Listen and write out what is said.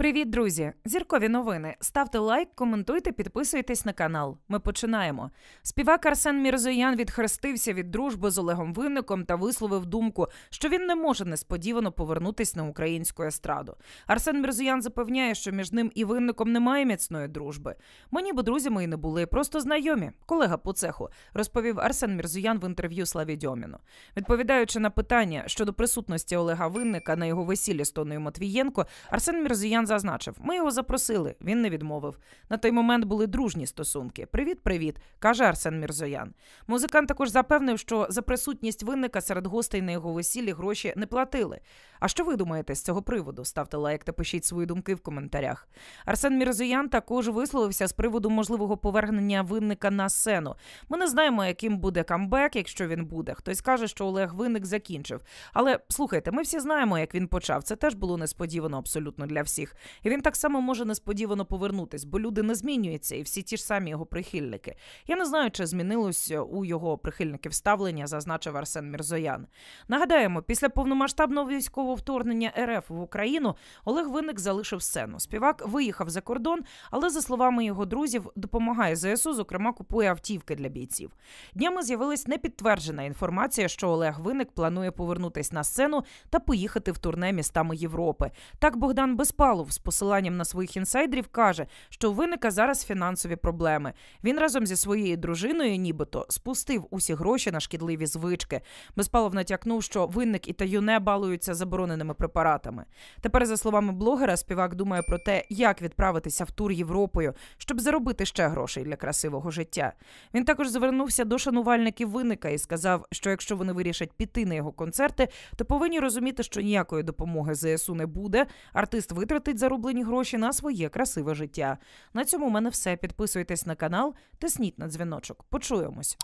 Привіт, друзі! Зіркові новини. Ставте лайк, коментуйте, підписуйтесь на канал. Ми починаємо. Співак Арсен Мірзоян відхрестився від дружби з Олегом Винником та висловив думку, що він не може несподівано повернутись на українську естраду. Арсен Мірзоян запевняє, що між ним і винником немає міцної дружби. Мені ніби друзі мої не були, просто знайомі. Колега по цеху розповів Арсен Мірзоян в інтерв'ю Славі Дьоміну. Відповідаючи на питання щодо присутності Олега Винника на його весіллі з Тоною Матвієнко, Арсен Мірзоян зазначив, ми його запросили, він не відмовив. На той момент були дружні стосунки. Привіт-привіт, каже Арсен Мірзоян. Музикант також запевнив, що за присутність винника серед гостей на його весіллі гроші не платили. А що ви думаєте з цього приводу? Ставте лайк та пишіть свої думки в коментарях. Арсен Мірзоян також висловився з приводу можливого повернення винника на сцену. Ми не знаємо, яким буде камбек, якщо він буде. Хтось каже, що Олег винник закінчив. Але слухайте, ми всі знаємо, як він почав. Це теж було несподівано абсолютно для всіх. І він так само може несподівано повернутись, бо люди не змінюються, і всі ті ж самі його прихильники. Я не знаю, чи змінилось е, у його прихильників ставлення, зазначив Арсен Мірзоян. Нагадаємо, після повномасштабного військового вторгнення РФ в Україну Олег Винник залишив сцену. Співак виїхав за кордон, але за словами його друзів, допомагає ЗСУ, зокрема, купує автівки для бійців. Днями з'явилась непідтверджена інформація, що Олег Виник планує повернутись на сцену та поїхати в турне містами Європи. Так Богдан Безпалов з посиланням на своїх інсайдерів каже, що у виника зараз фінансові проблеми. Він разом зі своєю дружиною, нібито, спустив усі гроші на шкідливі звички. Безпалов натякнув, що винник і таюне балуються забороненими препаратами. Тепер, за словами блогера, співак думає про те, як відправитися в тур Європою, щоб заробити ще грошей для красивого життя. Він також звернувся до шанувальників виника і сказав, що якщо вони вирішать піти на його концерти, то повинні розуміти, що ніякої допомоги ЗСУ не буде. Артист витратив тратить зароблені гроші на своє красиве життя. На цьому в мене все. Підписуйтесь на канал, тисніть на дзвіночок. Почуємось.